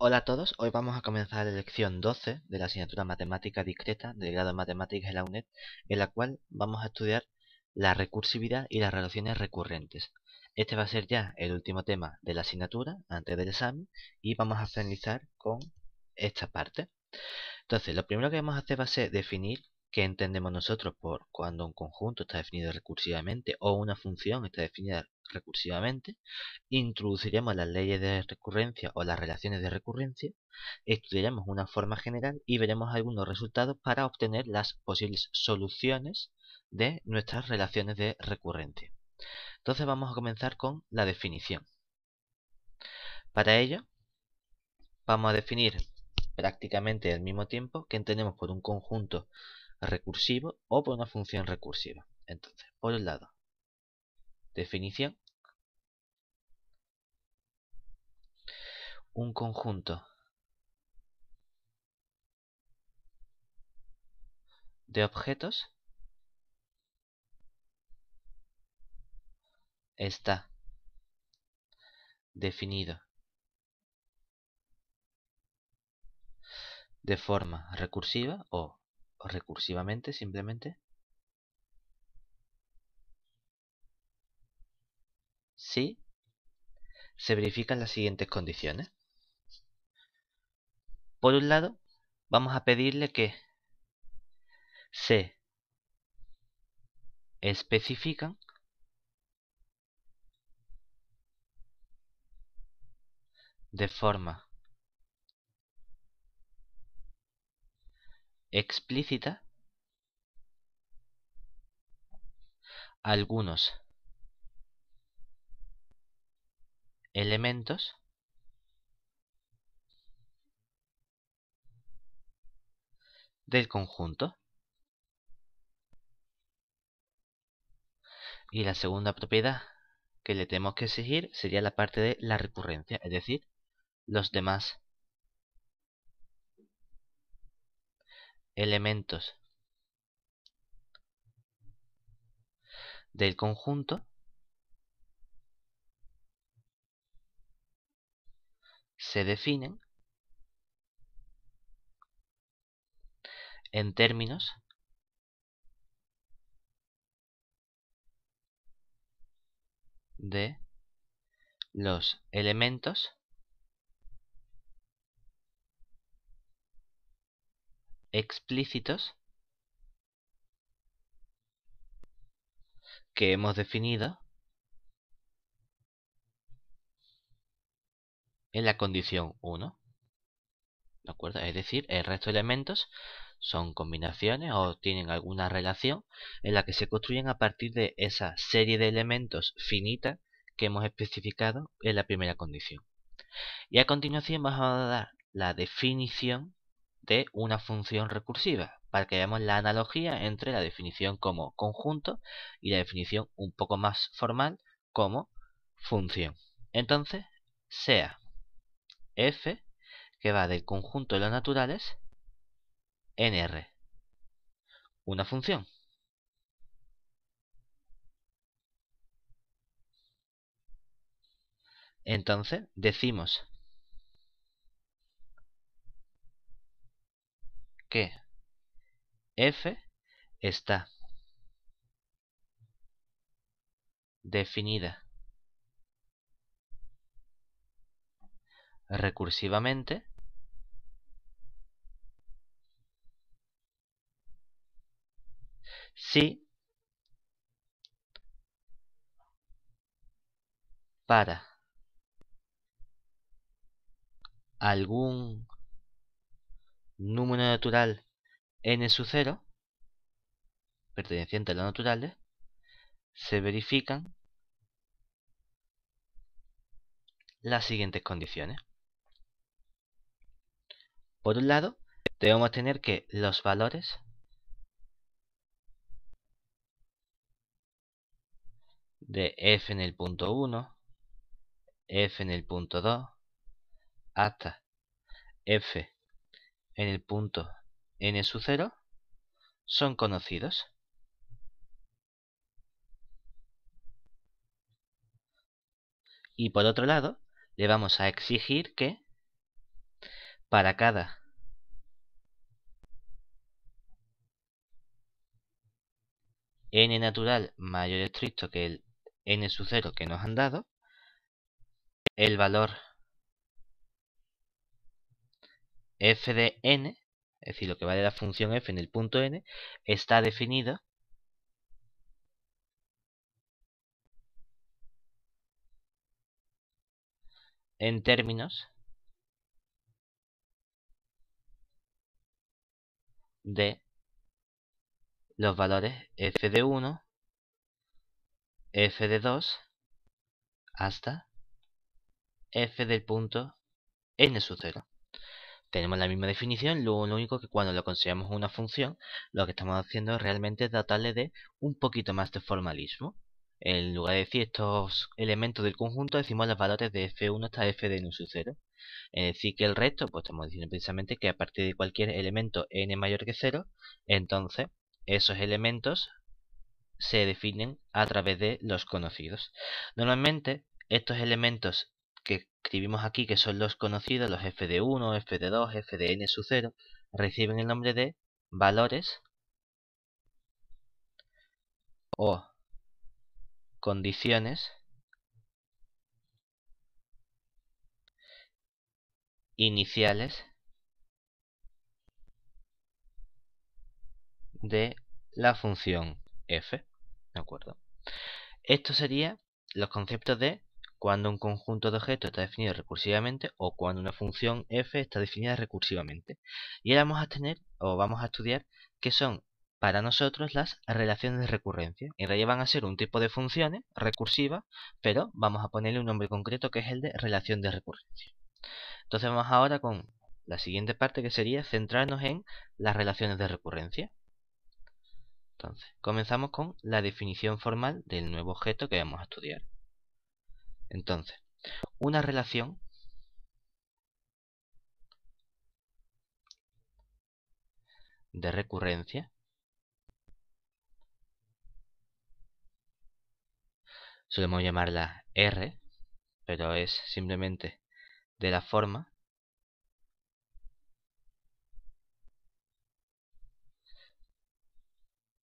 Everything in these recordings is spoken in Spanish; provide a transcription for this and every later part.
Hola a todos, hoy vamos a comenzar la lección 12 de la asignatura Matemática Discreta del grado de Matemáticas de la UNED, en la cual vamos a estudiar la recursividad y las relaciones recurrentes. Este va a ser ya el último tema de la asignatura, antes del examen, y vamos a finalizar con esta parte. Entonces, lo primero que vamos a hacer va a ser definir que entendemos nosotros por cuando un conjunto está definido recursivamente o una función está definida recursivamente? Introduciremos las leyes de recurrencia o las relaciones de recurrencia, estudiaremos una forma general y veremos algunos resultados para obtener las posibles soluciones de nuestras relaciones de recurrencia. Entonces vamos a comenzar con la definición. Para ello, vamos a definir prácticamente al mismo tiempo que entendemos por un conjunto recursivo o por una función recursiva. Entonces, por un lado, definición. Un conjunto de objetos está definido de forma recursiva o o recursivamente simplemente. Si se verifican las siguientes condiciones. Por un lado, vamos a pedirle que se especifican de forma explícita algunos elementos del conjunto. Y la segunda propiedad que le tenemos que exigir sería la parte de la recurrencia, es decir, los demás elementos del conjunto se definen en términos de los elementos explícitos que hemos definido en la condición 1. ¿De acuerdo? Es decir, el resto de elementos son combinaciones o tienen alguna relación en la que se construyen a partir de esa serie de elementos finita que hemos especificado en la primera condición. Y a continuación vamos a dar la definición una función recursiva, para que veamos la analogía entre la definición como conjunto y la definición un poco más formal como función. Entonces, sea f, que va del conjunto de los naturales, en una función. Entonces, decimos que f está definida recursivamente si para algún número natural n sub 0, perteneciente a los naturales, se verifican las siguientes condiciones. Por un lado, debemos tener que los valores de f en el punto 1, f en el punto 2, hasta f en el punto n sub 0 son conocidos. Y por otro lado, le vamos a exigir que para cada n natural mayor estricto que el n sub 0 que nos han dado, el valor f de n, es decir, lo que vale la función f en el punto n, está definido en términos de los valores f de 1, f de 2, hasta f del punto n su 0 tenemos la misma definición, lo único que cuando lo consideramos una función, lo que estamos haciendo es realmente de un poquito más de formalismo. En lugar de decir estos elementos del conjunto, decimos los valores de f1 hasta f de sub 0. Es decir, que el resto, pues estamos diciendo precisamente que a partir de cualquier elemento n mayor que 0, entonces esos elementos se definen a través de los conocidos. Normalmente, estos elementos que escribimos aquí, que son los conocidos, los f de 1, f de 2, f de n su 0, reciben el nombre de valores o condiciones iniciales de la función f, ¿de acuerdo? Esto sería los conceptos de cuando un conjunto de objetos está definido recursivamente o cuando una función f está definida recursivamente. Y ahora vamos a tener o vamos a estudiar qué son para nosotros las relaciones de recurrencia. En realidad van a ser un tipo de funciones recursivas, pero vamos a ponerle un nombre concreto que es el de relación de recurrencia. Entonces vamos ahora con la siguiente parte que sería centrarnos en las relaciones de recurrencia. Entonces, comenzamos con la definición formal del nuevo objeto que vamos a estudiar. Entonces, una relación de recurrencia solemos llamarla R, pero es simplemente de la forma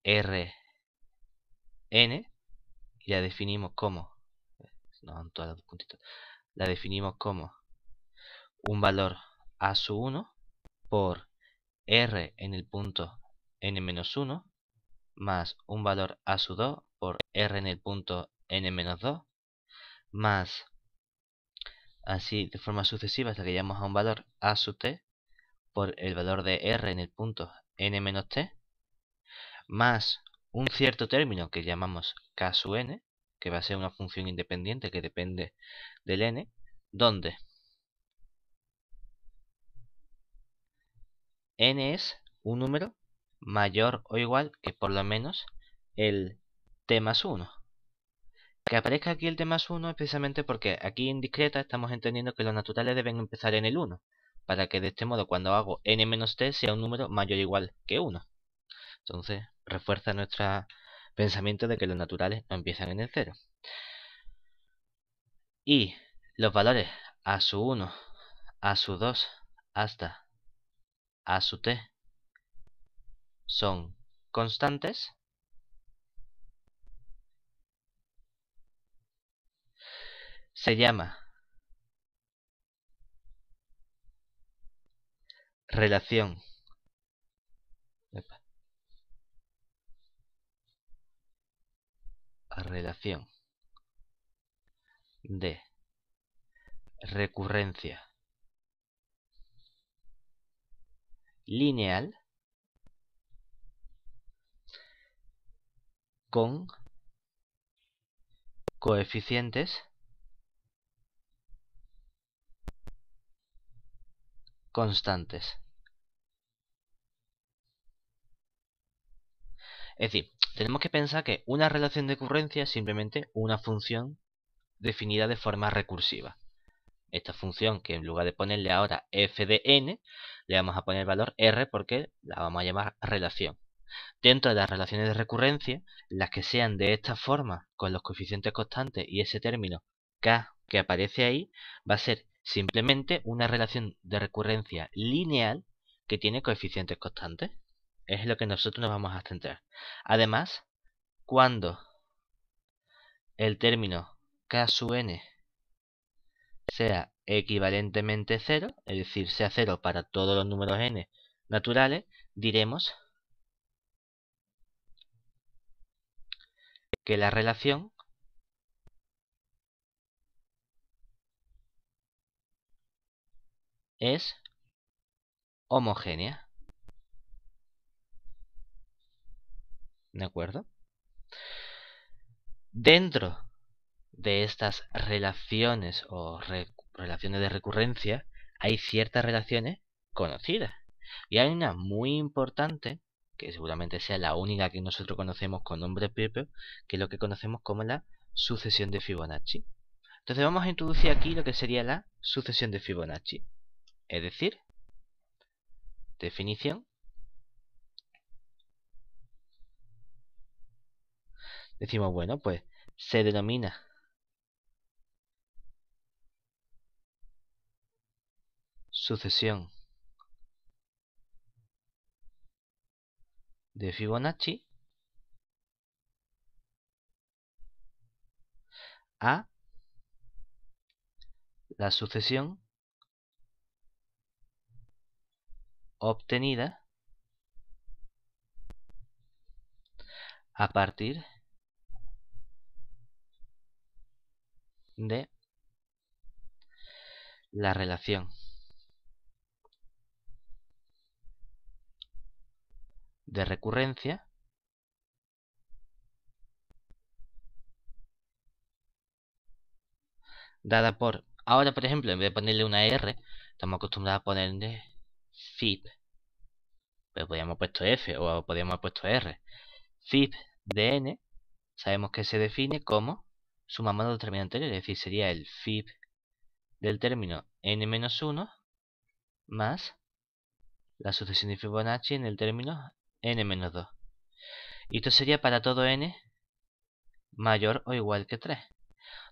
Rn y la definimos como la definimos como un valor a su 1 por r en el punto n-1 más un valor a su 2 por r en el punto n-2 más así de forma sucesiva hasta que llamamos a un valor a sub t por el valor de r en el punto n-t más un cierto término que llamamos k sub n que va a ser una función independiente que depende del n, donde n es un número mayor o igual que por lo menos el t más 1. Que aparezca aquí el t más 1 es precisamente porque aquí en discreta estamos entendiendo que los naturales deben empezar en el 1, para que de este modo cuando hago n menos t sea un número mayor o igual que 1. Entonces refuerza nuestra pensamiento de que los naturales no empiezan en el cero. Y los valores a su 1, a su 2, hasta a su t son constantes. Se llama relación relación. de Recurrencia. Lineal. Con coeficientes constantes. Es decir, tenemos que pensar que una relación de ocurrencia es simplemente una función definida de forma recursiva. Esta función que en lugar de ponerle ahora f de n, le vamos a poner el valor r porque la vamos a llamar relación. Dentro de las relaciones de recurrencia, las que sean de esta forma, con los coeficientes constantes y ese término k que aparece ahí, va a ser simplemente una relación de recurrencia lineal que tiene coeficientes constantes es lo que nosotros nos vamos a centrar. Además, cuando el término K sub n sea equivalentemente 0, es decir, sea cero para todos los números n naturales, diremos que la relación es homogénea. ¿De acuerdo? Dentro de estas relaciones o relaciones de recurrencia hay ciertas relaciones conocidas. Y hay una muy importante, que seguramente sea la única que nosotros conocemos con nombre propio, que es lo que conocemos como la sucesión de Fibonacci. Entonces vamos a introducir aquí lo que sería la sucesión de Fibonacci. Es decir, definición decimos, bueno, pues se denomina sucesión de Fibonacci a la sucesión obtenida a partir de la relación. de recurrencia dada por ahora por ejemplo en vez de ponerle una R estamos acostumbrados a ponerle fib pero pues podríamos haber puesto F o podríamos haber puesto R fib de N sabemos que se define como sumamos al término anterior, es decir, sería el FIB del término n-1 más la sucesión de Fibonacci en el término n-2. Y esto sería para todo n mayor o igual que 3,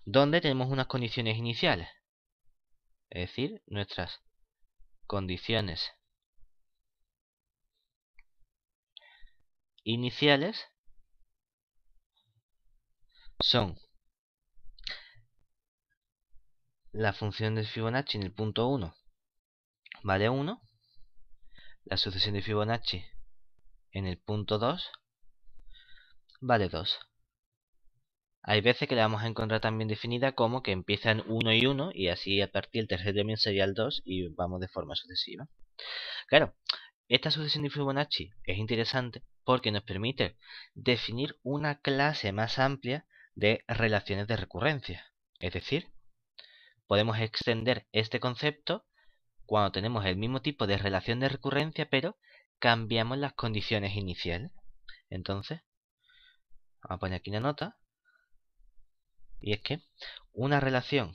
donde tenemos unas condiciones iniciales, es decir, nuestras condiciones iniciales son la función de Fibonacci en el punto 1 vale 1, la sucesión de Fibonacci en el punto 2 vale 2. Hay veces que la vamos a encontrar también definida como que empiezan 1 y 1 y así a partir del tercer término sería el 2 y vamos de forma sucesiva. Claro, esta sucesión de Fibonacci es interesante porque nos permite definir una clase más amplia de relaciones de recurrencia. Es decir, Podemos extender este concepto cuando tenemos el mismo tipo de relación de recurrencia, pero cambiamos las condiciones iniciales. Entonces, vamos a poner aquí una nota. Y es que una relación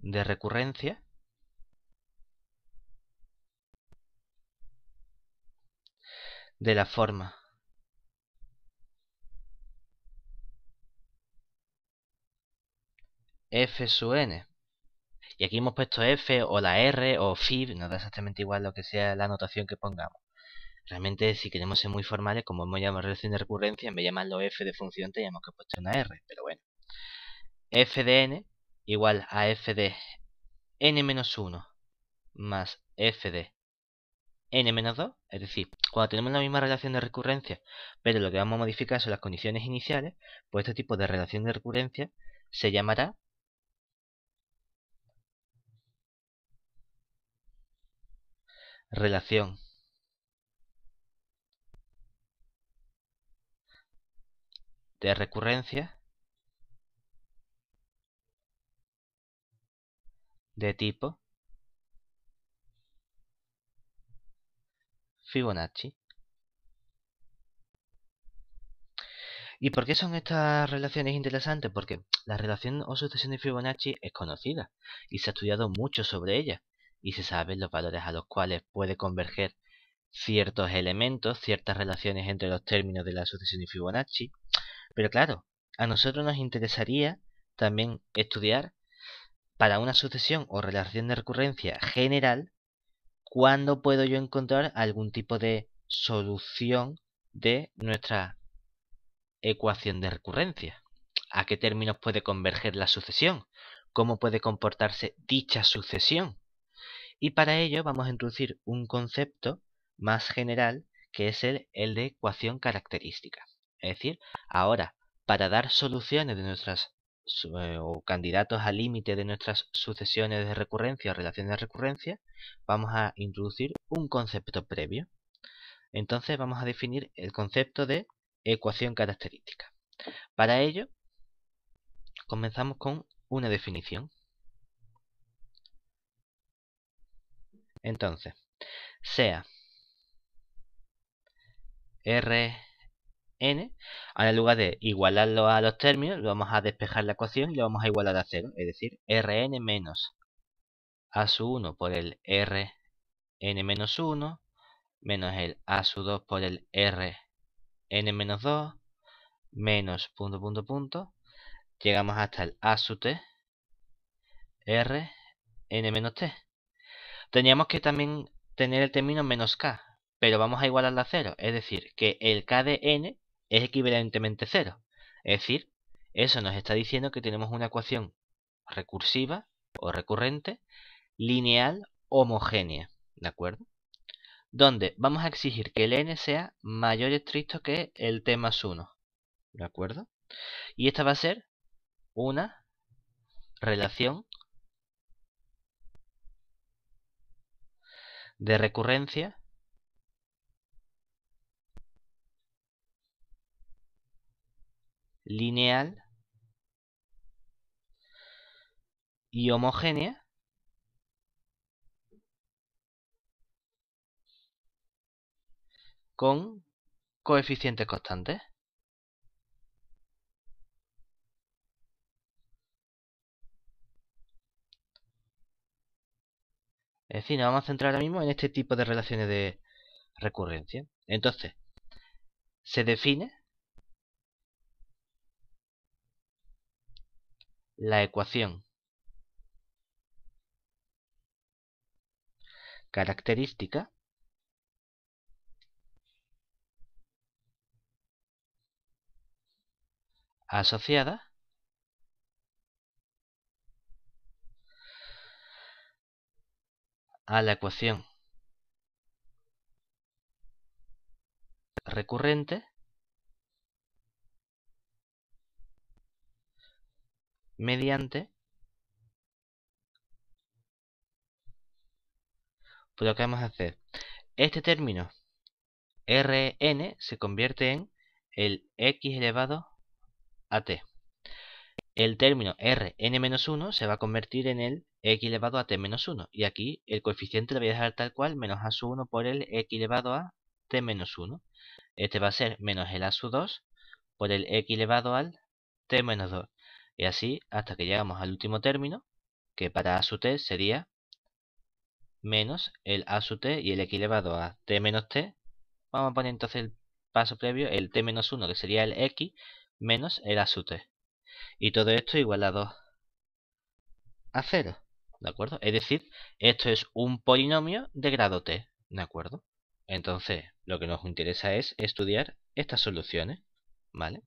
de recurrencia de la forma f sub n. Y aquí hemos puesto f o la r o fib, no da exactamente igual lo que sea la notación que pongamos. Realmente si queremos ser muy formales, como hemos llamado relación de recurrencia, en vez de llamarlo f de función teníamos que puesto una r, pero bueno. f de n igual a f de n-1 menos más f de n-2, menos es decir, cuando tenemos la misma relación de recurrencia, pero lo que vamos a modificar son las condiciones iniciales, pues este tipo de relación de recurrencia se llamará relación de recurrencia de tipo Fibonacci. ¿Y por qué son estas relaciones interesantes? Porque la relación o sucesión de Fibonacci es conocida y se ha estudiado mucho sobre ella y se saben los valores a los cuales puede converger ciertos elementos, ciertas relaciones entre los términos de la sucesión de Fibonacci. Pero claro, a nosotros nos interesaría también estudiar para una sucesión o relación de recurrencia general, ¿cuándo puedo yo encontrar algún tipo de solución de nuestra ecuación de recurrencia? ¿A qué términos puede converger la sucesión? ¿Cómo puede comportarse dicha sucesión? Y para ello vamos a introducir un concepto más general que es el, de ecuación característica. Es decir, ahora, para dar soluciones de nuestras eh, o candidatos al límite de nuestras sucesiones de recurrencia o relaciones de recurrencia, vamos a introducir un concepto previo. Entonces vamos a definir el concepto de ecuación característica. Para ello, comenzamos con una definición. Entonces, sea Rn, ahora en lugar de igualarlo a los términos, vamos a despejar la ecuación y lo vamos a igualar a 0, es decir, Rn menos A 1 por el Rn menos 1, menos el A 2 por el Rn menos 2, menos punto, punto, punto, llegamos hasta el A t, Rn menos t. Teníamos que también tener el término menos k, pero vamos a igualarla a 0, es decir, que el k de n es equivalentemente 0. Es decir, eso nos está diciendo que tenemos una ecuación recursiva o recurrente, lineal, homogénea, ¿de acuerdo? Donde vamos a exigir que el n sea mayor estricto que el t más 1, ¿de acuerdo? Y esta va a ser una relación de recurrencia lineal y homogénea con coeficientes constantes. En fin, vamos a centrar ahora mismo en este tipo de relaciones de recurrencia. Entonces, se define la ecuación característica asociada a la ecuación recurrente mediante pues lo que vamos a hacer este término rn se convierte en el x elevado a t el término rn-1 se va a convertir en el x elevado a t menos 1. Y aquí el coeficiente lo voy a dejar tal cual, menos a su 1 por el x elevado a t menos 1. Este va a ser menos el a su 2 por el x elevado al t menos 2. Y así hasta que llegamos al último término, que para a sub t sería menos el a sub t y el x elevado a t menos t. Vamos a poner entonces el paso previo, el t menos 1, que sería el x, menos el a sub t. Y todo esto igual a 2 a 0. ¿de acuerdo? Es decir, esto es un polinomio de grado t, ¿de acuerdo? Entonces, lo que nos interesa es estudiar estas soluciones, ¿vale?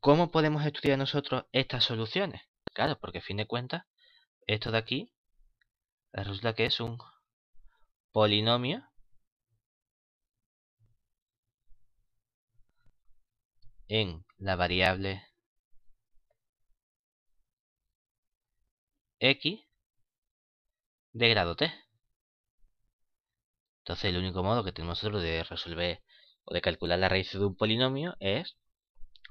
¿Cómo podemos estudiar nosotros estas soluciones? Claro, porque a fin de cuentas, esto de aquí resulta que es un polinomio en la variable x de grado T. Entonces el único modo que tenemos nosotros de resolver o de calcular la raíz de un polinomio es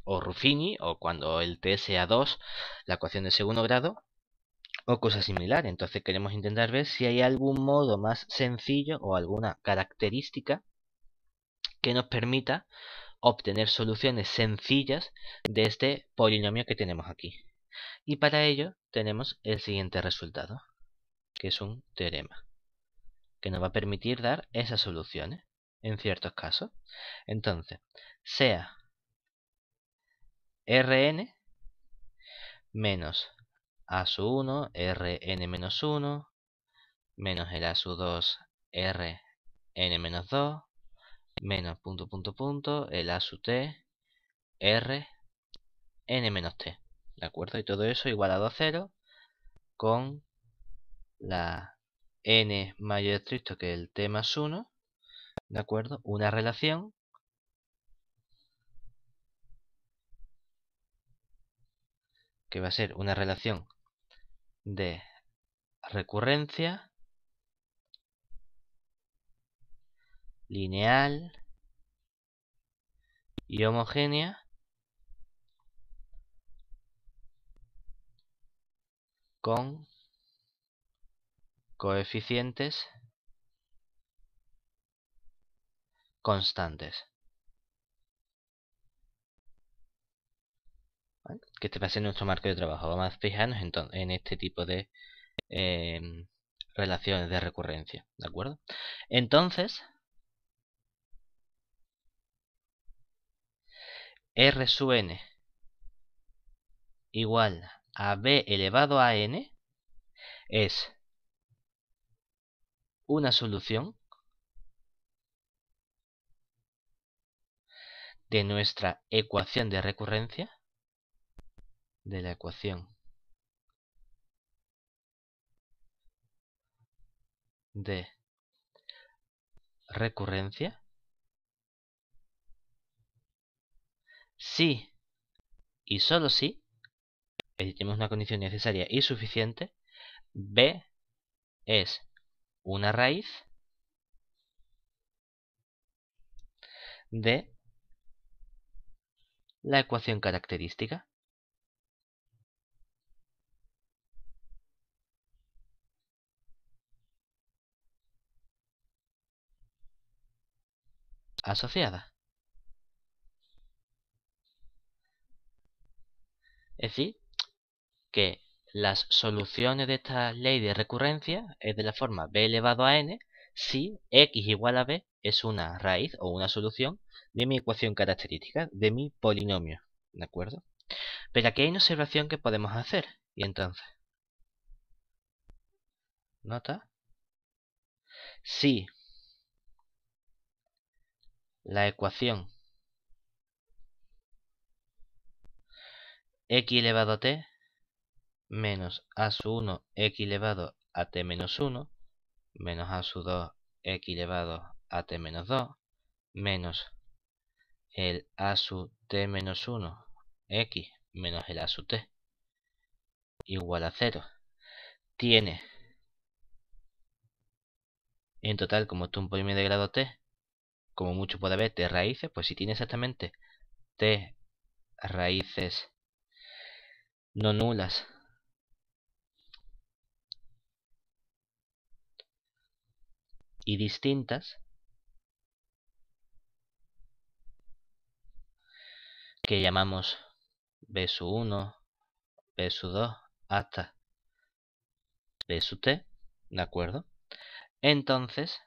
o Ruffini o cuando el T sea 2, la ecuación de segundo grado o cosas similares. Entonces queremos intentar ver si hay algún modo más sencillo o alguna característica que nos permita obtener soluciones sencillas de este polinomio que tenemos aquí. Y para ello tenemos el siguiente resultado que es un teorema, que nos va a permitir dar esas soluciones en ciertos casos. Entonces, sea Rn menos a su 1, Rn menos 1, menos el a su 2, Rn menos 2, menos punto punto punto, el a su t, Rn menos t. ¿De acuerdo? Y todo eso igualado a 0 con la n mayor estricto que el t más 1, ¿de acuerdo? Una relación que va a ser una relación de recurrencia lineal y homogénea con coeficientes constantes. Que este va a ser nuestro marco de trabajo. Vamos a fijarnos en, este tipo de em, relaciones de recurrencia. ¿De acuerdo? Entonces, R sub n igual a B elevado a n es una solución de nuestra ecuación de recurrencia de la ecuación de recurrencia si y solo si tenemos una condición necesaria y suficiente b es una raíz de la ecuación característica. asociada. Es decir, que las soluciones de esta ley de recurrencia es de la forma b elevado a n si x igual a b es una raíz o una solución de mi ecuación característica, de mi polinomio. ¿De acuerdo? Pero aquí hay una observación que podemos hacer. Y entonces, nota, si la ecuación x elevado a t menos a su 1 x elevado a t menos 1 menos a su 2 x elevado a t menos 2 menos el a su t menos 1 x menos el a su t igual a 0 tiene en total como esto es un polinomio de grado t como mucho puede haber t raíces pues si tiene exactamente t raíces no nulas y distintas que llamamos B1, B2 hasta Bt, de acuerdo? Entonces,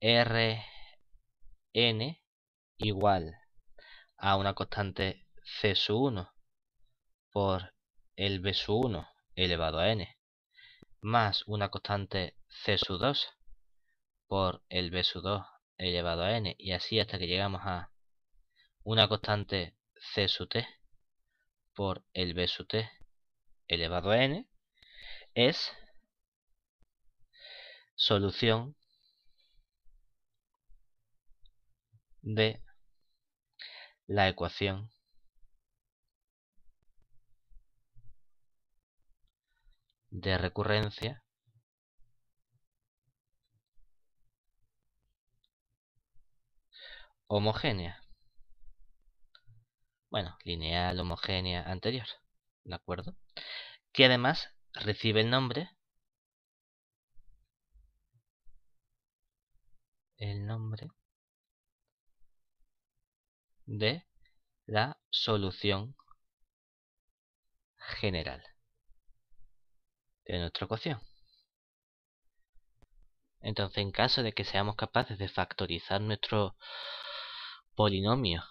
Rn igual a una constante C1 por el B1 elevado a n más una constante C sub 2 por el B sub 2 elevado a n y así hasta que llegamos a una constante C sub t por el B sub t elevado a n es solución de la ecuación de recurrencia homogénea. Bueno, lineal, homogénea, anterior. ¿De acuerdo? Que además recibe el nombre. El nombre de la solución general de nuestra ecuación. Entonces, en caso de que seamos capaces de factorizar nuestro polinomio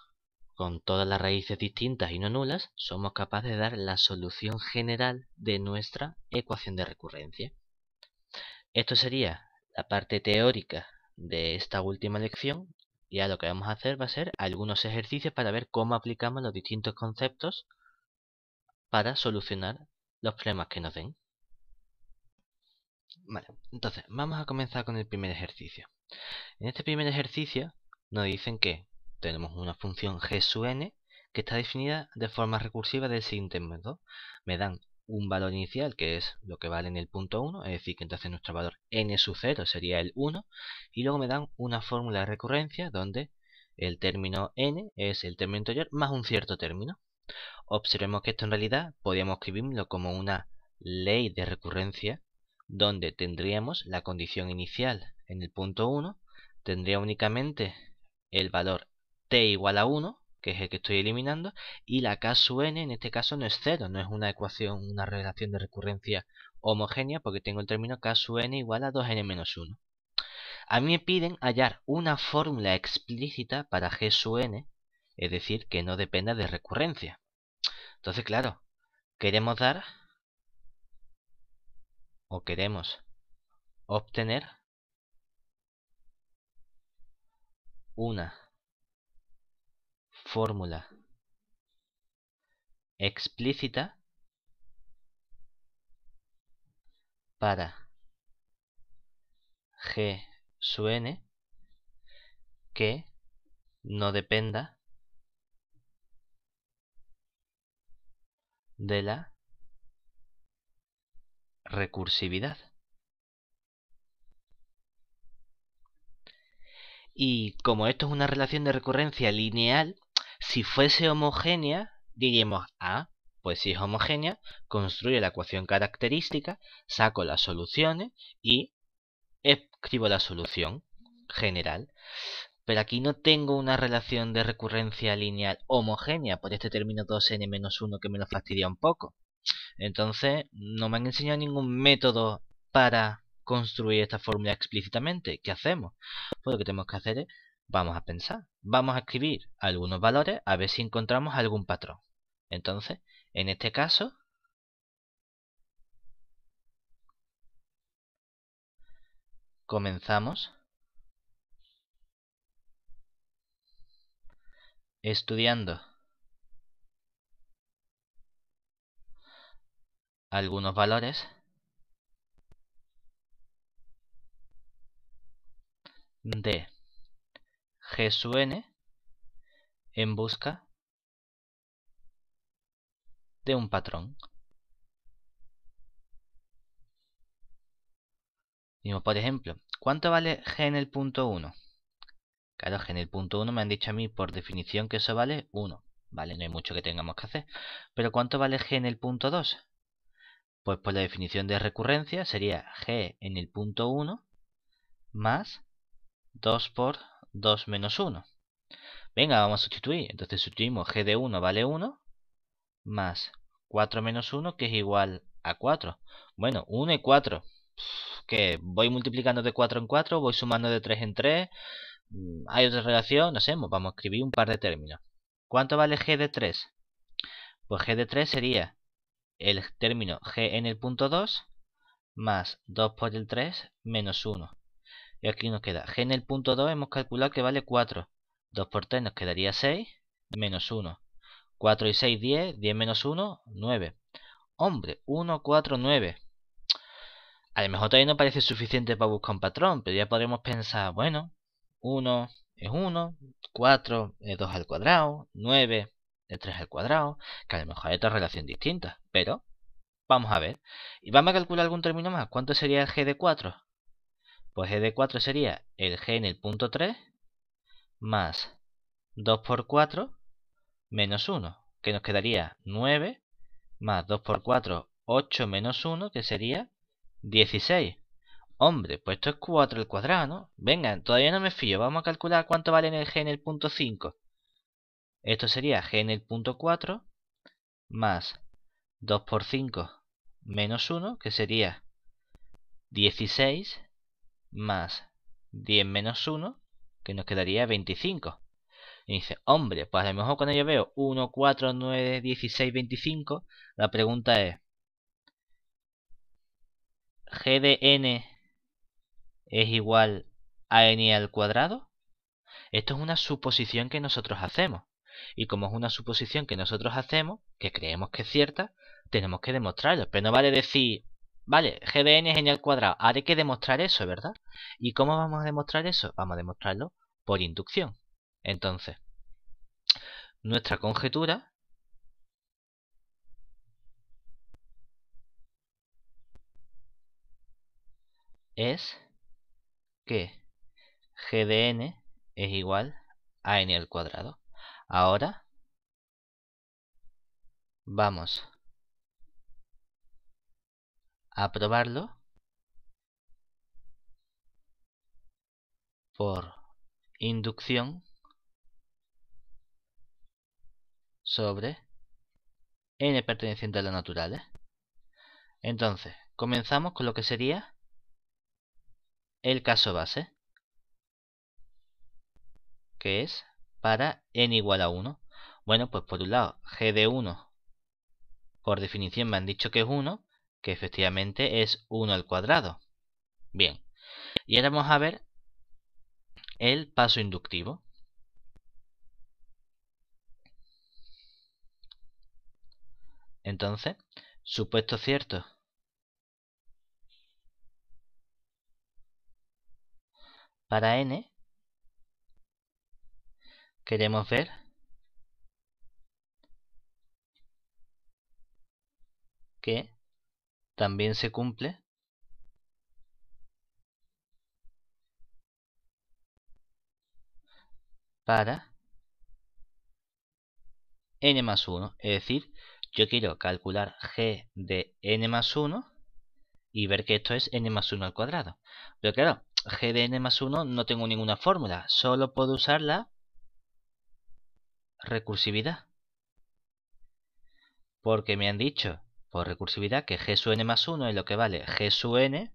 con todas las raíces distintas y no nulas, somos capaces de dar la solución general de nuestra ecuación de recurrencia. Esto sería la parte teórica de esta última lección. Ya lo que vamos a hacer va a ser algunos ejercicios para ver cómo aplicamos los distintos conceptos para solucionar los problemas que nos den. Vale, entonces vamos a comenzar con el primer ejercicio. En este primer ejercicio nos dicen que tenemos una función g sub n que está definida de forma recursiva del siguiente método. Me dan un valor inicial que es lo que vale en el punto 1, es decir, que entonces nuestro valor n sub 0 sería el 1, y luego me dan una fórmula de recurrencia donde el término n es el término anterior más un cierto término. Observemos que esto en realidad podríamos escribirlo como una ley de recurrencia donde tendríamos la condición inicial. En el punto 1 tendría únicamente el valor t igual a 1, que es el que estoy eliminando, y la k sub n en este caso no es 0, no es una ecuación, una relación de recurrencia homogénea, porque tengo el término k sub n igual a 2n menos 1. A mí me piden hallar una fórmula explícita para g sub n, es decir, que no dependa de recurrencia. Entonces, claro, queremos dar o queremos obtener una fórmula explícita para G su n que no dependa de la recursividad. Y como esto es una relación de recurrencia lineal, si fuese homogénea, diríamos, ah, pues si es homogénea, construyo la ecuación característica, saco las soluciones y escribo la solución general. Pero aquí no tengo una relación de recurrencia lineal homogénea por este término 2n-1 que me lo fastidia un poco. Entonces, no me han enseñado ningún método para construir esta fórmula explícitamente. ¿Qué hacemos? Pues lo que tenemos que hacer es, vamos a pensar, vamos a escribir algunos valores a ver si encontramos algún patrón. Entonces, en este caso, comenzamos estudiando algunos valores de g sub n en busca de un patrón. por ejemplo, ¿cuánto vale g en el punto 1? Claro, g en el punto 1 me han dicho a mí por definición que eso vale 1. Vale, no hay mucho que tengamos que hacer. Pero ¿cuánto vale g en el punto 2? Pues por la definición de recurrencia sería g en el punto 1 más 2 por 2 menos 1. Venga, vamos a sustituir. Entonces sustituimos g de 1 vale 1 más 4 menos 1 que es igual a 4. Bueno, 1 y 4. Que voy multiplicando de 4 en 4, voy sumando de 3 en 3. Mm, hay otra relación, no sé, vamos a escribir un par de términos. ¿Cuánto vale g de 3? Pues g de 3 sería el término g en el punto 2, más 2 por el 3 menos 1. Y aquí nos queda g en el punto 2 hemos calculado que vale 4. 2 por 3 nos quedaría 6 menos 1. 4 y 6, 10. 10 menos 1, 9. Hombre, 1, 4, 9. A lo mejor todavía no parece suficiente para buscar un patrón, pero ya podremos pensar, bueno, 1 es 1, 4 es 2 al cuadrado, 9 de 3 al cuadrado, que a lo mejor hay otra relación distinta, pero vamos a ver. Y vamos a calcular algún término más. ¿Cuánto sería el g de 4? Pues g de 4 sería el g en el punto 3 más 2 por 4 menos 1, que nos quedaría 9 más 2 por 4, 8 menos 1, que sería 16. Hombre, pues esto es 4 al cuadrado, ¿no? Venga, todavía no me fío. Vamos a calcular cuánto vale en el g en el punto 5. Esto sería g en el punto 4 más 2 por 5 menos 1, que sería 16 más 10 menos 1, que nos quedaría 25. Y dice, hombre, pues a lo mejor cuando yo veo 1, 4, 9, 16, 25, la pregunta es, g de n es igual a n al cuadrado? Esto es una suposición que nosotros hacemos. Y como es una suposición que nosotros hacemos, que creemos que es cierta, tenemos que demostrarlo. Pero no vale decir, vale, GDN es n al cuadrado, ahora hay que demostrar eso, ¿verdad? ¿Y cómo vamos a demostrar eso? Vamos a demostrarlo por inducción. Entonces, nuestra conjetura es que GDN es igual a n al cuadrado. Ahora vamos a probarlo por inducción sobre n perteneciente a los naturales. ¿eh? Entonces, comenzamos con lo que sería el caso base, que es para n igual a 1? Bueno, pues por un lado, g de 1, por definición me han dicho que es 1, que efectivamente es 1 al cuadrado. Bien, y ahora vamos a ver el paso inductivo. Entonces, supuesto cierto. Para n, queremos ver. Que también se cumple. Para n más 1. Es decir, yo quiero calcular g de n más 1 y ver que esto es n más 1 al cuadrado. Pero claro, g de n más 1 no tengo ninguna fórmula, solo puedo usarla recursividad. Porque me han dicho por recursividad que g sub n más 1 es lo que vale g sub n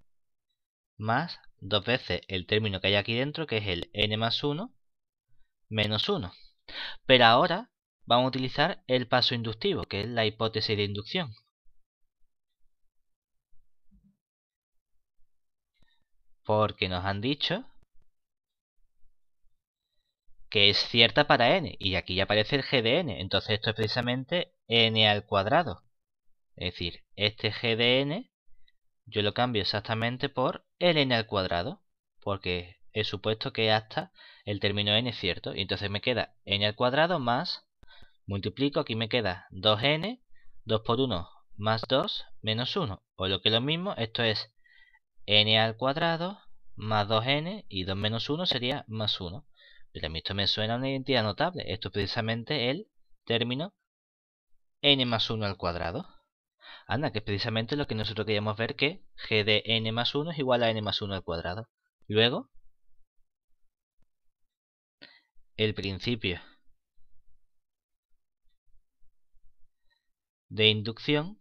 más dos veces el término que hay aquí dentro, que es el n más 1 menos 1. Pero ahora vamos a utilizar el paso inductivo, que es la hipótesis de inducción. Porque nos han dicho que es cierta para n, y aquí ya aparece el g de n, entonces esto es precisamente n al cuadrado. Es decir, este g de n yo lo cambio exactamente por el n al cuadrado, porque he supuesto que hasta el término n es cierto, y entonces me queda n al cuadrado más, multiplico, aquí me queda 2n, 2 por 1 más 2 menos 1, o lo que es lo mismo, esto es n al cuadrado más 2n y 2 menos 1 sería más 1. Pero a mí esto me suena una identidad notable. Esto es precisamente el término n más 1 al cuadrado. Anda, que es precisamente lo que nosotros queríamos ver que g de n más 1 es igual a n más 1 al cuadrado. Luego, el principio de inducción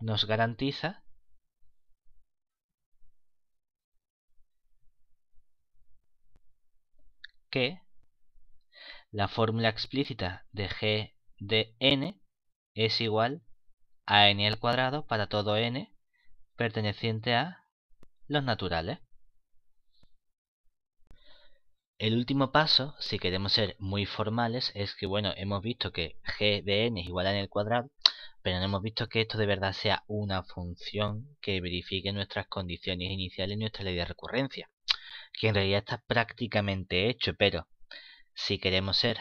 nos garantiza que la fórmula explícita de g de n es igual a n al cuadrado para todo n perteneciente a los naturales. El último paso, si queremos ser muy formales, es que bueno, hemos visto que g de n es igual a n al cuadrado, pero no hemos visto que esto de verdad sea una función que verifique nuestras condiciones iniciales y nuestra ley de recurrencia que en realidad está prácticamente hecho, pero si queremos ser,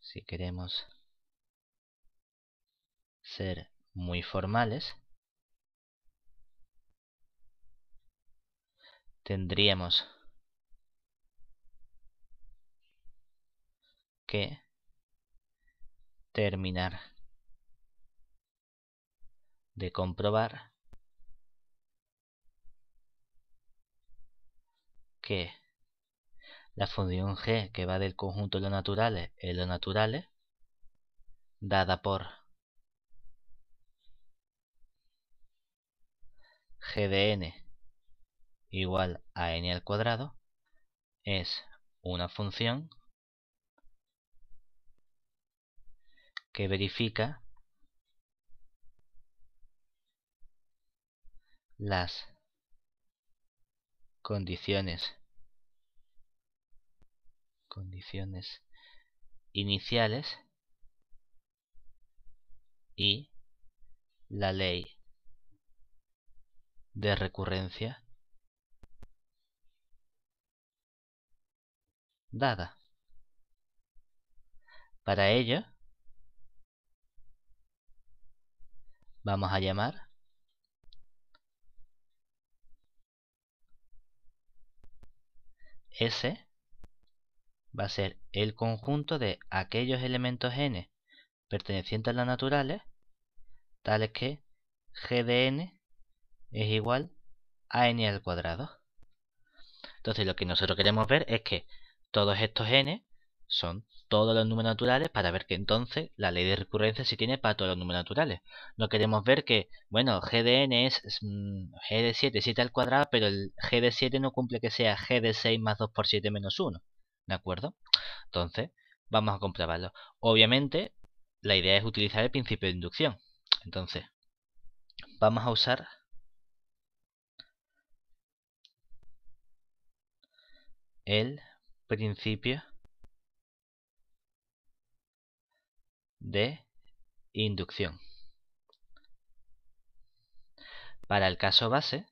si queremos ser muy formales, tendríamos que terminar de comprobar que la función g que va del conjunto de los naturales en los naturales, dada por g de n igual a n al cuadrado, es una función que verifica las condiciones condiciones iniciales y la ley de recurrencia dada. Para ello, vamos a llamar S va a ser el conjunto de aquellos elementos n pertenecientes a los naturales, tales que g de n es igual a n al cuadrado. Entonces lo que nosotros queremos ver es que todos estos n son todos los números naturales para ver que entonces la ley de recurrencia se tiene para todos los números naturales. No queremos ver que, bueno, g de n es mm, g de 7, 7 al cuadrado, pero el g de 7 no cumple que sea g de 6 más 2 por 7 menos 1. ¿De acuerdo? Entonces, vamos a comprobarlo. Obviamente, la idea es utilizar el principio de inducción. Entonces, vamos a usar el principio de inducción. Para el caso base,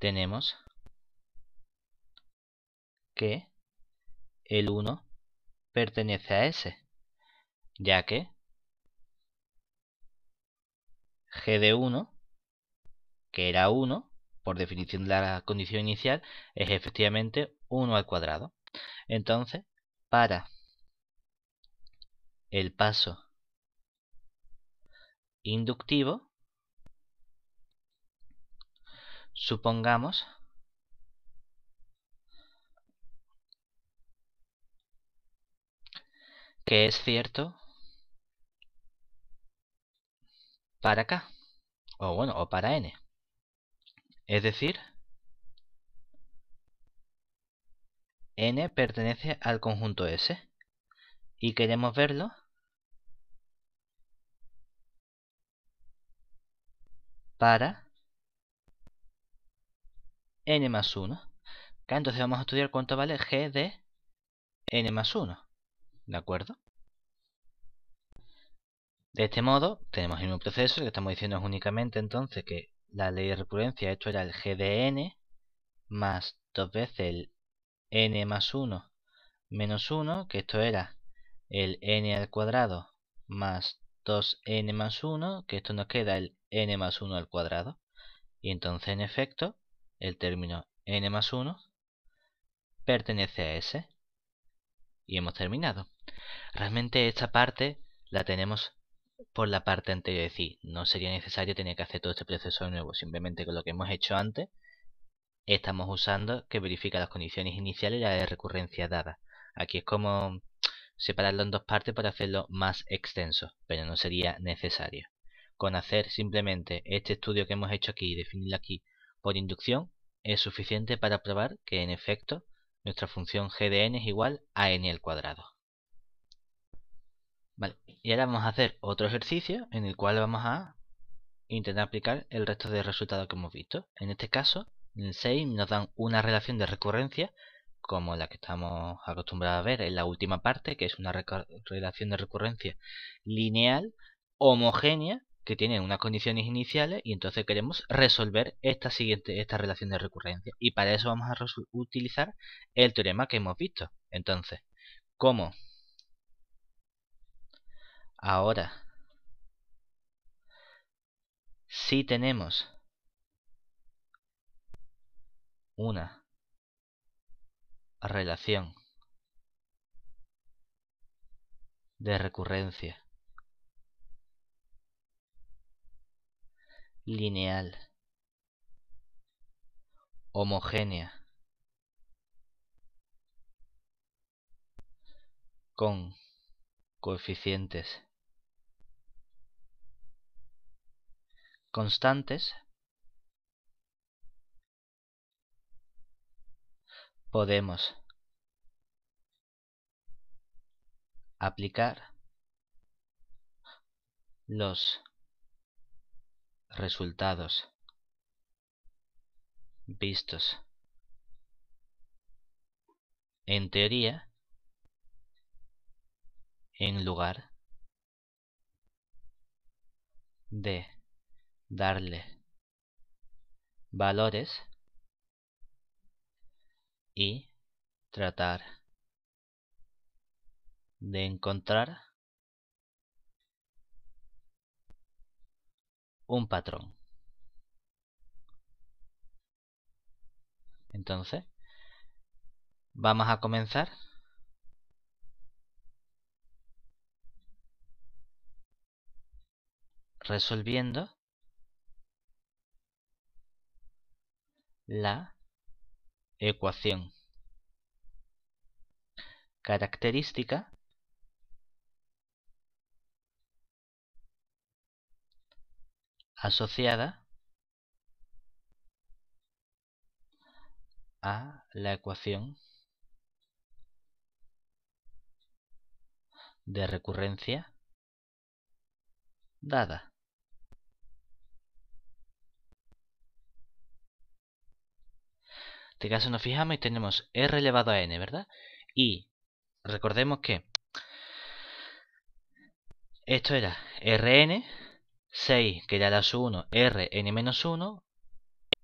tenemos que el 1 pertenece a S, ya que G de 1, que era 1, por definición de la condición inicial, es efectivamente 1 al cuadrado. Entonces, para el paso inductivo, supongamos que es cierto para k o bueno o para n es decir n pertenece al conjunto S y queremos verlo para n más 1. Entonces vamos a estudiar cuánto vale g de n más 1. ¿De acuerdo? De este modo, tenemos el mismo proceso, lo que estamos diciendo es únicamente entonces que la ley de recurrencia, esto era el g de n, más dos veces el n más 1 menos 1, que esto era el n al cuadrado más 2n más 1, que esto nos queda el n más 1 al cuadrado. Y entonces, en efecto, el término n más 1 pertenece a S. Y hemos terminado. Realmente esta parte la tenemos por la parte anterior, es decir, no sería necesario tener que hacer todo este proceso de nuevo, simplemente con lo que hemos hecho antes estamos usando que verifica las condiciones iniciales y la de recurrencia dada. Aquí es como separarlo en dos partes para hacerlo más extenso, pero no sería necesario. Con hacer simplemente este estudio que hemos hecho aquí y definirlo aquí por inducción es suficiente para probar que, en efecto, nuestra función g de n es igual a n al cuadrado. y ahora vamos a hacer otro ejercicio en el cual vamos a intentar aplicar el resto de resultados que hemos visto. En este caso, en el 6 nos dan una relación de recurrencia como la que estamos acostumbrados a ver en la última parte, que es una relación de recurrencia lineal, homogénea, que tienen unas condiciones iniciales y entonces queremos resolver esta siguiente esta relación de recurrencia y para eso vamos a utilizar el teorema que hemos visto entonces ¿cómo? ahora si tenemos una relación de recurrencia lineal, homogénea, con coeficientes constantes, podemos aplicar los resultados vistos. En teoría, en lugar de darle valores y tratar de encontrar un patrón. Entonces, vamos a comenzar. Resolviendo la ecuación característica asociada a la ecuación de recurrencia dada. En este caso nos fijamos y tenemos r elevado a n, ¿verdad? Y recordemos que esto era rn 6, que era el ASU1, Rn-1,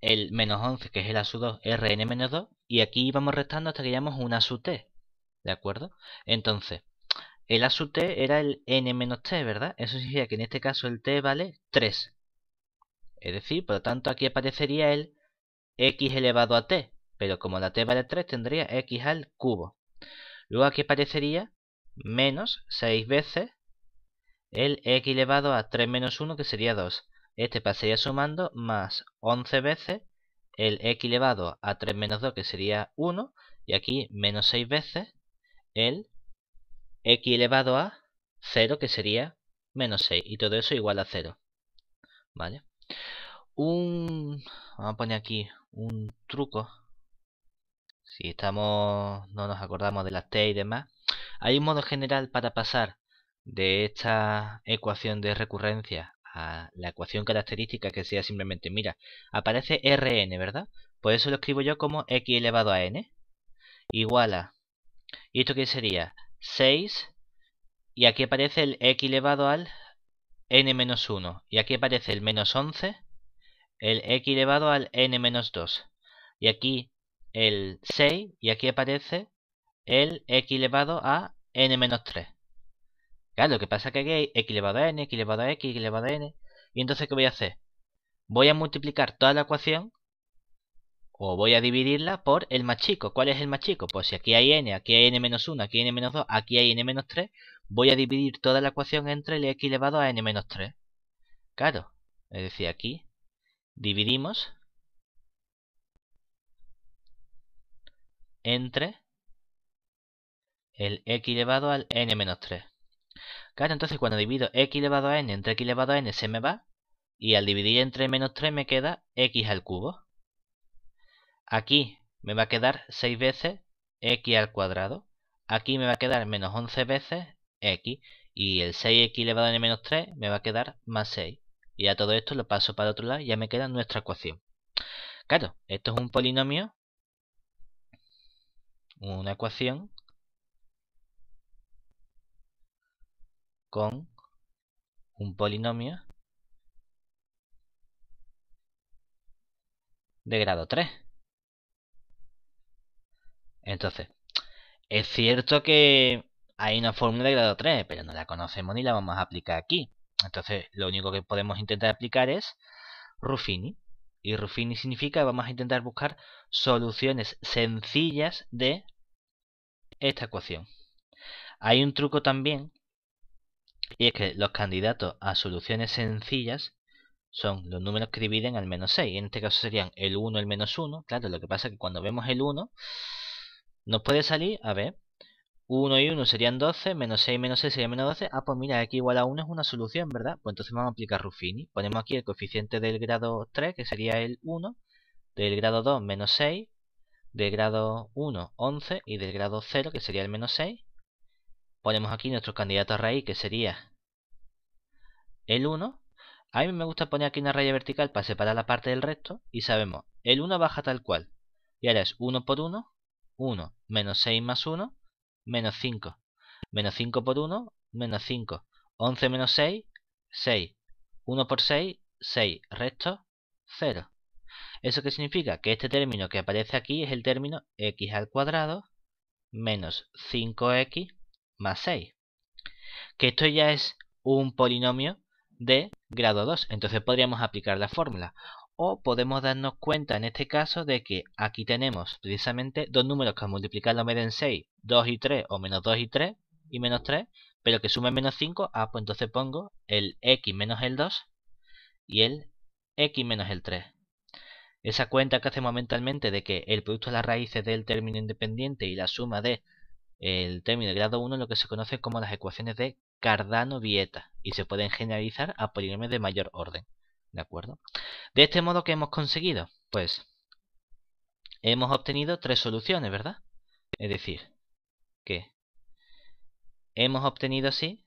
el menos 11, que es el ASU2, Rn-2, y aquí vamos restando hasta que llegamos a un t. ¿de acuerdo? Entonces, el t era el N-T, ¿verdad? Eso significa que en este caso el T vale 3. Es decir, por lo tanto aquí aparecería el X elevado a T, pero como la T vale 3 tendría X al cubo. Luego aquí aparecería menos 6 veces el x elevado a 3 menos 1 que sería 2. Este pasaría sumando más 11 veces el x elevado a 3 menos 2 que sería 1 y aquí menos 6 veces el x elevado a 0 que sería menos 6 y todo eso igual a 0. ¿Vale? Un... Vamos a poner aquí un truco. Si estamos... no nos acordamos de las t y demás. Hay un modo general para pasar de esta ecuación de recurrencia a la ecuación característica que sea simplemente, mira, aparece Rn, ¿verdad? Por pues eso lo escribo yo como x elevado a n igual a, ¿y esto qué sería? 6, y aquí aparece el x elevado al n menos 1, y aquí aparece el menos 11, el x elevado al n menos 2, y aquí el 6, y aquí aparece el x elevado a n menos 3. Claro, lo que pasa es que aquí hay x elevado a n, x elevado a x, x elevado a n. Y entonces, ¿qué voy a hacer? Voy a multiplicar toda la ecuación o voy a dividirla por el más chico. ¿Cuál es el más chico? Pues si aquí hay n, aquí hay n menos 1, aquí hay n menos 2, aquí hay n menos 3, voy a dividir toda la ecuación entre el x elevado a n menos 3. Claro, es decir, aquí dividimos entre el x elevado al n menos 3. Claro, entonces cuando divido x elevado a n entre x elevado a n se me va. Y al dividir entre menos 3 me queda x al cubo. Aquí me va a quedar 6 veces x al cuadrado. Aquí me va a quedar menos 11 veces x. Y el 6x elevado a n menos 3 me va a quedar más 6. Y a todo esto lo paso para el otro lado y ya me queda nuestra ecuación. Claro, esto es un polinomio. Una ecuación con un polinomio de grado 3. Entonces, es cierto que hay una fórmula de grado 3, pero no la conocemos ni la vamos a aplicar aquí. Entonces, lo único que podemos intentar aplicar es Ruffini. Y Ruffini significa que vamos a intentar buscar soluciones sencillas de esta ecuación. Hay un truco también y es que los candidatos a soluciones sencillas son los números que dividen al menos 6. En este caso serían el 1, el menos 1. Claro, lo que pasa es que cuando vemos el 1, nos puede salir, a ver, 1 y 1 serían 12, menos 6 menos 6 sería menos 12. Ah, pues mira, aquí igual a 1 es una solución, ¿verdad? Pues entonces vamos a aplicar Ruffini. Ponemos aquí el coeficiente del grado 3, que sería el 1, del grado 2, menos 6, del grado 1, 11, y del grado 0, que sería el menos 6 ponemos aquí nuestro candidato a raíz, que sería el 1. A mí me gusta poner aquí una raya vertical para separar la parte del resto y sabemos, el 1 baja tal cual. Y ahora es 1 por 1, 1, menos 6 más 1, menos 5. Menos 5 por 1, menos 5. 11 menos 6, 6. 1 por 6, 6. Resto, 0. ¿Eso qué significa? Que este término que aparece aquí es el término x al cuadrado menos 5x más 6. Que esto ya es un polinomio de grado 2. Entonces podríamos aplicar la fórmula. O podemos darnos cuenta en este caso de que aquí tenemos precisamente dos números que al multiplicarlo den 6, 2 y 3, o menos 2 y 3, y menos 3, pero que sumen menos 5, ah, pues entonces pongo el x menos el 2 y el x menos el 3. Esa cuenta que hacemos mentalmente de que el producto de las raíces del término independiente y la suma de el término de grado 1 es lo que se conoce como las ecuaciones de Cardano-Vieta y se pueden generalizar a polinomios de mayor orden. ¿De acuerdo? De este modo, ¿qué hemos conseguido? Pues hemos obtenido tres soluciones, ¿verdad? Es decir, que hemos obtenido así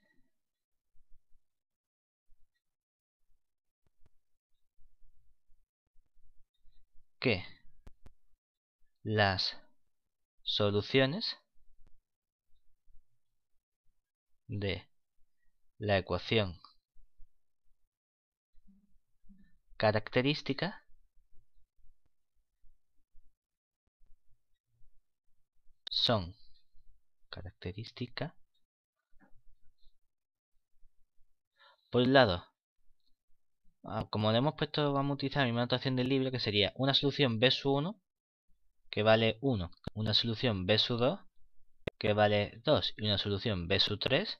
que las soluciones de la ecuación característica son característica por el lado ah, como le hemos puesto vamos a utilizar la misma notación del libro que sería una solución b1 que vale 1 una solución b2 que vale 2 y una solución b sub 3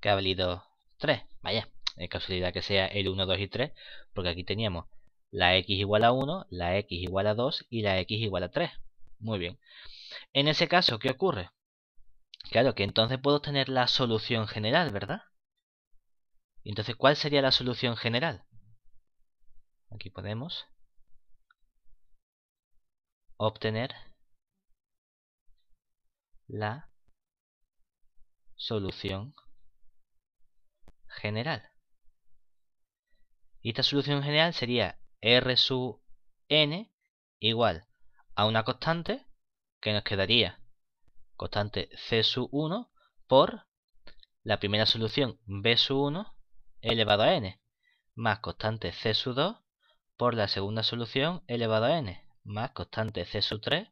que ha valido 3. Vaya, en casualidad que sea el 1, 2 y 3, porque aquí teníamos la x igual a 1, la x igual a 2 y la x igual a 3. Muy bien. En ese caso, ¿qué ocurre? Claro que entonces puedo tener la solución general, ¿verdad? Entonces, ¿cuál sería la solución general? Aquí podemos obtener la solución general. Y esta solución general sería R sub n igual a una constante que nos quedaría constante C sub 1 por la primera solución B sub 1 elevado a n más constante C sub 2 por la segunda solución elevado a n más constante C sub 3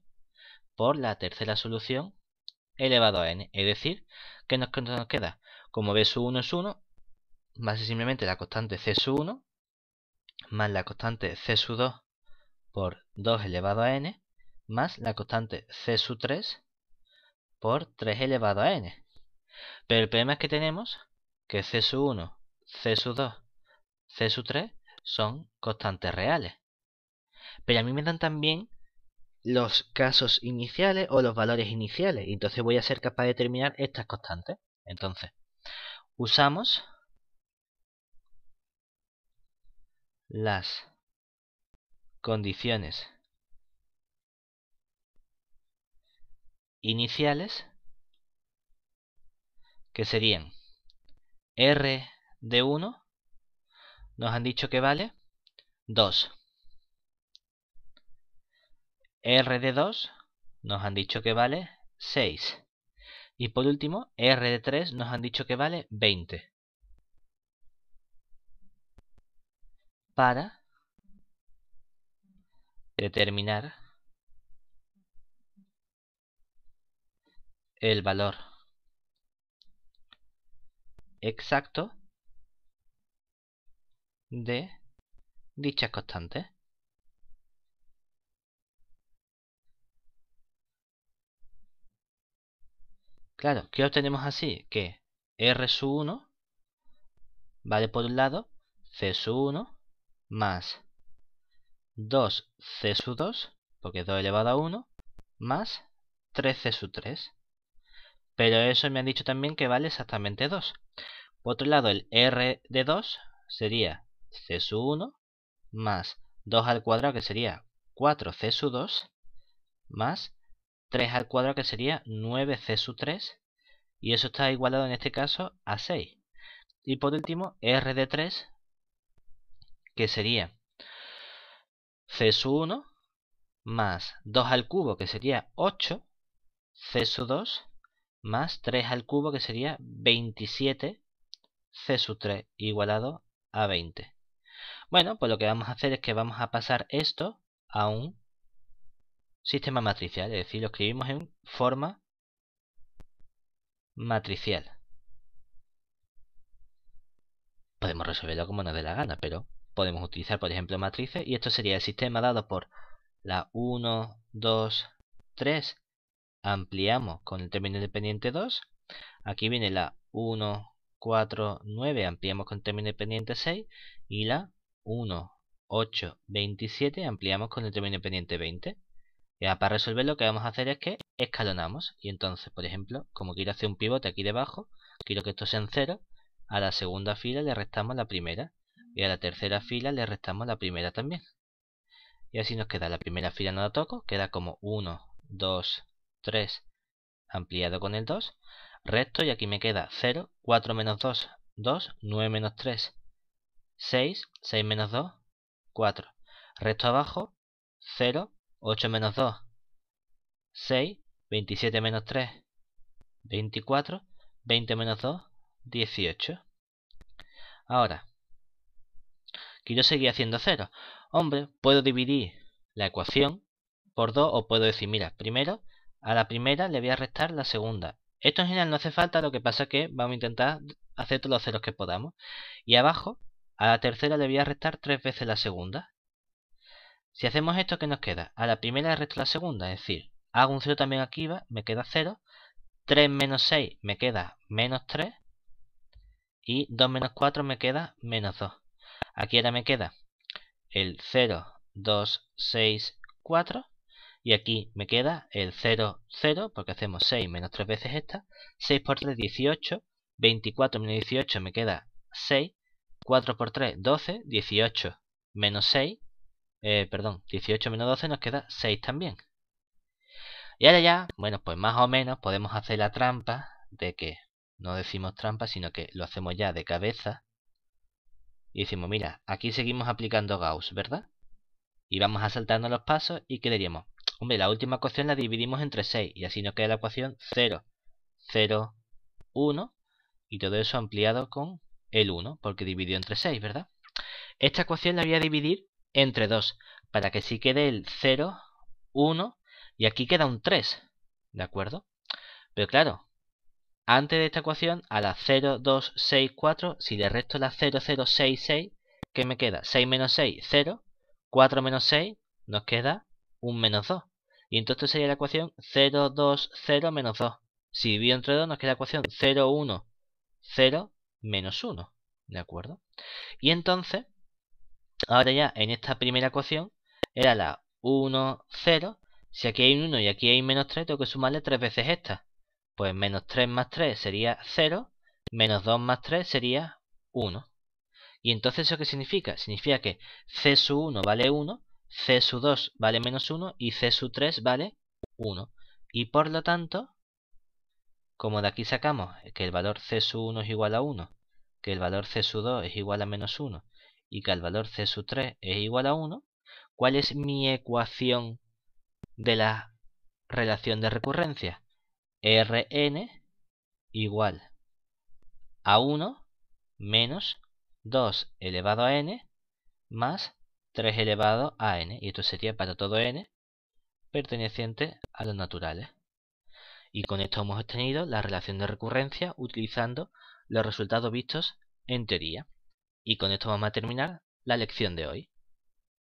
por la tercera solución elevado a n. Es decir, que nos, queda? Como b 1 es 1, más simplemente la constante c 1 más la constante c 2 por 2 elevado a n más la constante c 3 por 3 elevado a n. Pero el problema es que tenemos que c 1, c 2, c 3 son constantes reales. Pero a mí me dan también los casos iniciales o los valores iniciales. entonces voy a ser capaz de determinar estas constantes. Entonces, usamos las condiciones iniciales que serían R de 1 nos han dicho que vale 2 R de 2 nos han dicho que vale 6. Y por último, R de 3 nos han dicho que vale 20. Para determinar el valor exacto de dichas constantes. Claro, ¿qué obtenemos así? Que R sub 1 vale por un lado C sub 1 más 2 C sub 2, porque 2 elevado a 1, más 3 C sub 3. Pero eso me han dicho también que vale exactamente 2. Por otro lado, el R de 2 sería C sub 1 más 2 al cuadrado, que sería 4 C sub 2, más 3 al cuadrado que sería 9c 3 y eso está igualado en este caso a 6. Y por último, r de 3 que sería c sub 1 más 2 al cubo que sería 8 c 2 más 3 al cubo que sería 27 c sub 3 igualado a 20. Bueno, pues lo que vamos a hacer es que vamos a pasar esto a un sistema matricial, es decir, lo escribimos en forma matricial. Podemos resolverlo como nos dé la gana, pero podemos utilizar, por ejemplo, matrices y esto sería el sistema dado por la 1, 2, 3. Ampliamos con el término independiente 2. Aquí viene la 1, 4, 9, ampliamos con el término independiente 6 y la 1, 8, 27 ampliamos con el término independiente 20. Ya para resolverlo lo que vamos a hacer es que escalonamos. Y entonces, por ejemplo, como quiero hacer un pivote aquí debajo, quiero que esto sea en cero. A la segunda fila le restamos la primera. Y a la tercera fila le restamos la primera también. Y así nos queda la primera fila no la toco, queda como 1, 2, 3, ampliado con el 2. Resto y aquí me queda 0, 4 menos 2, 2, 9 menos 3, 6, 6 menos 2, 4. Resto abajo, 0, 8 menos 2, 6, 27 menos 3, 24, 20 menos 2, 18. Ahora, quiero seguir haciendo ceros. Hombre, puedo dividir la ecuación por 2 o puedo decir, mira, primero a la primera le voy a restar la segunda. Esto en general no hace falta, lo que pasa es que vamos a intentar hacer todos los ceros que podamos. Y abajo, a la tercera le voy a restar 3 veces la segunda. Si hacemos esto, ¿qué nos queda? A la primera resto la segunda, es decir, hago un 0 también aquí, va, me queda 0. 3 menos 6 me queda menos 3. Y 2 menos 4 me queda menos 2. Aquí ahora me queda el 0, 2, 6, 4. Y aquí me queda el 0, 0, porque hacemos 6 menos 3 veces esta. 6 por 3, 18. 24 menos 18 me queda 6. 4 por 3, 12. 18 menos 6 eh, perdón, 18 menos 12 nos queda 6 también. Y ahora ya, bueno, pues más o menos podemos hacer la trampa de que no decimos trampa, sino que lo hacemos ya de cabeza. Y decimos, mira, aquí seguimos aplicando Gauss, ¿verdad? Y vamos a saltarnos los pasos y ¿qué diríamos? Hombre, la última ecuación la dividimos entre 6 y así nos queda la ecuación 0, 0, 1 y todo eso ampliado con el 1 porque dividió entre 6, ¿verdad? Esta ecuación la voy a dividir entre 2, para que si quede el 0, 1 y aquí queda un 3, ¿de acuerdo? Pero claro, antes de esta ecuación, a la 0, 2, 6, 4, si le resto la 0, 0, 6, 6, ¿qué me queda? 6 menos 6, 0, 4 menos 6, nos queda un menos 2. Y entonces sería la ecuación 0, 2, 0, menos 2. Si divido entre 2 nos queda la ecuación 0, 1, 0, menos 1. ¿De acuerdo? Y entonces, Ahora ya en esta primera ecuación era la 1, 0. Si aquí hay un 1 y aquí hay menos 3, tengo que sumarle 3 veces esta. Pues menos 3 más 3 sería 0, menos 2 más 3 sería 1. ¿Y entonces eso qué significa? Significa que C 1 vale 1, C 2 vale menos 1 y C sub 3 vale 1. Y por lo tanto, como de aquí sacamos que el valor C 1 es igual a 1, que el valor C 2 es igual a menos 1 y que el valor c sub 3 es igual a 1, ¿cuál es mi ecuación de la relación de recurrencia? Rn igual a 1 menos 2 elevado a n más 3 elevado a n. Y esto sería para todo n perteneciente a los naturales. Y con esto hemos obtenido la relación de recurrencia utilizando los resultados vistos en teoría. Y con esto vamos a terminar la lección de hoy.